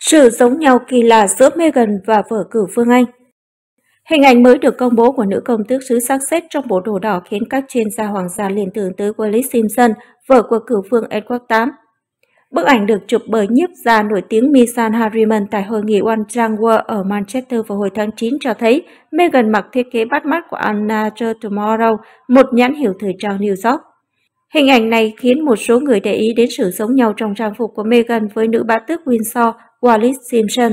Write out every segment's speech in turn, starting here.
Sự giống nhau kỳ lạ giữa Meghan và vợ cử Phương Anh Hình ảnh mới được công bố của nữ công tước xứ sắc xét trong bộ đồ đỏ khiến các chuyên gia hoàng gia liên tưởng tới Wallis Simpson, vợ của cử vương Edward VIII. Bức ảnh được chụp bởi nhiếp gia nổi tiếng Misan Harriman tại hội nghị One World ở Manchester vào hồi tháng 9 cho thấy Meghan mặc thiết kế bắt mắt của Anna Jo Tomorrow, một nhãn hiệu thời trang New York. Hình ảnh này khiến một số người để ý đến sự giống nhau trong trang phục của Meghan với nữ bá tước Windsor Wallis Simpson.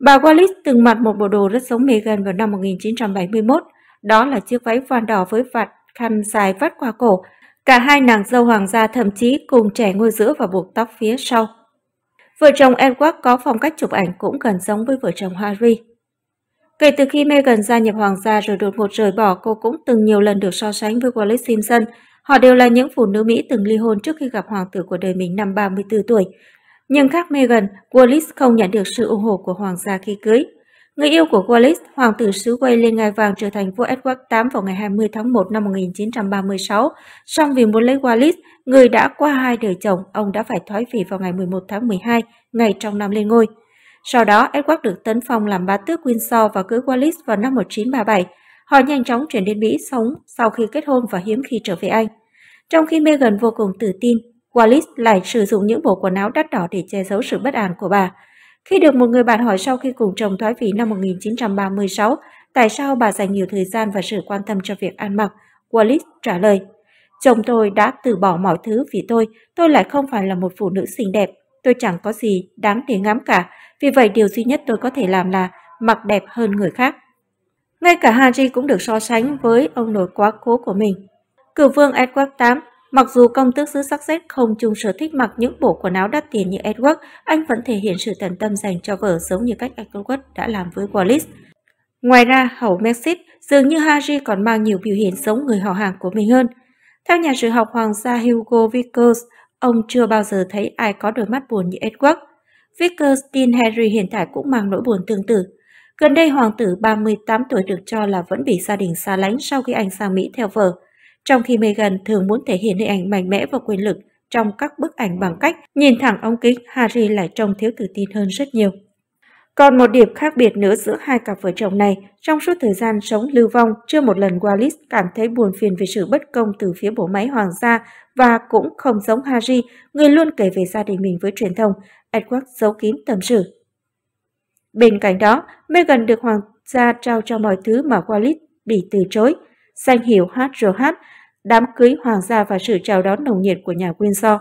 Bà Wallis từng mặc một bộ đồ rất giống Meghan vào năm 1971, đó là chiếc váy voan đỏ với vạt khăn dài vắt qua cổ. Cả hai nàng dâu hoàng gia thậm chí cùng trẻ ngôi giữa và buộc tóc phía sau. Vợ chồng Edward có phong cách chụp ảnh cũng gần giống với vợ chồng Harry. Kể từ khi Meghan gia nhập hoàng gia rồi đột ngột rời bỏ, cô cũng từng nhiều lần được so sánh với Wallis Simpson. Họ đều là những phụ nữ Mỹ từng ly hôn trước khi gặp hoàng tử của đời mình năm 34 tuổi. Nhưng khác Meghan, Wallis không nhận được sự ủng hộ của hoàng gia khi cưới. Người yêu của Wallis, hoàng tử xứ Wales lên ngai vàng trở thành vua Edward VIII vào ngày 20 tháng 1 năm 1936. Song vì muốn lấy Wallis, người đã qua hai đời chồng, ông đã phải thoái vị vào ngày 11 tháng 12, ngày trong năm lên ngôi. Sau đó, Edward được tấn phong làm bá tước Windsor và cưới Wallis vào năm 1937. Họ nhanh chóng chuyển đến Mỹ sống sau khi kết hôn và hiếm khi trở về Anh. Trong khi Meghan vô cùng tự tin, Wallis lại sử dụng những bộ quần áo đắt đỏ để che giấu sự bất an của bà. Khi được một người bạn hỏi sau khi cùng chồng thoái vị năm 1936, tại sao bà dành nhiều thời gian và sự quan tâm cho việc ăn mặc, Wallis trả lời, Chồng tôi đã từ bỏ mọi thứ vì tôi, tôi lại không phải là một phụ nữ xinh đẹp, tôi chẳng có gì đáng để ngắm cả, vì vậy điều duy nhất tôi có thể làm là mặc đẹp hơn người khác. Ngay cả Harry cũng được so sánh với ông nội quá cố của mình. Cửu vương Edward VIII Mặc dù công tước xứ Sussex không chung sở thích mặc những bộ quần áo đắt tiền như Edward, anh vẫn thể hiện sự tận tâm dành cho vợ giống như cách Edward đã làm với Wallis. Ngoài ra, hầu Maxit dường như Harry còn mang nhiều biểu hiện giống người họ hàng của mình hơn. Theo nhà sử học hoàng gia Hugo Vickers, ông chưa bao giờ thấy ai có đôi mắt buồn như Edward. Vickers tin Harry hiện tại cũng mang nỗi buồn tương tự. Gần đây, hoàng tử 38 tuổi được cho là vẫn bị gia đình xa lánh sau khi anh sang Mỹ theo vợ. Trong khi Meghan thường muốn thể hiện hình ảnh mạnh mẽ và quyền lực trong các bức ảnh bằng cách nhìn thẳng ống kính, Harry lại trông thiếu tự tin hơn rất nhiều. Còn một điểm khác biệt nữa giữa hai cặp vợ chồng này, trong suốt thời gian sống lưu vong, chưa một lần Wallis cảm thấy buồn phiền về sự bất công từ phía bộ máy hoàng gia và cũng không giống Harry, người luôn kể về gia đình mình với truyền thông, Edward giấu kín tâm sự. Bên cạnh đó, Meghan được hoàng gia trao cho mọi thứ mà Wallis bị từ chối, danh hiệu HRH, đám cưới hoàng gia và sự chào đón nồng nhiệt của nhà Windsor.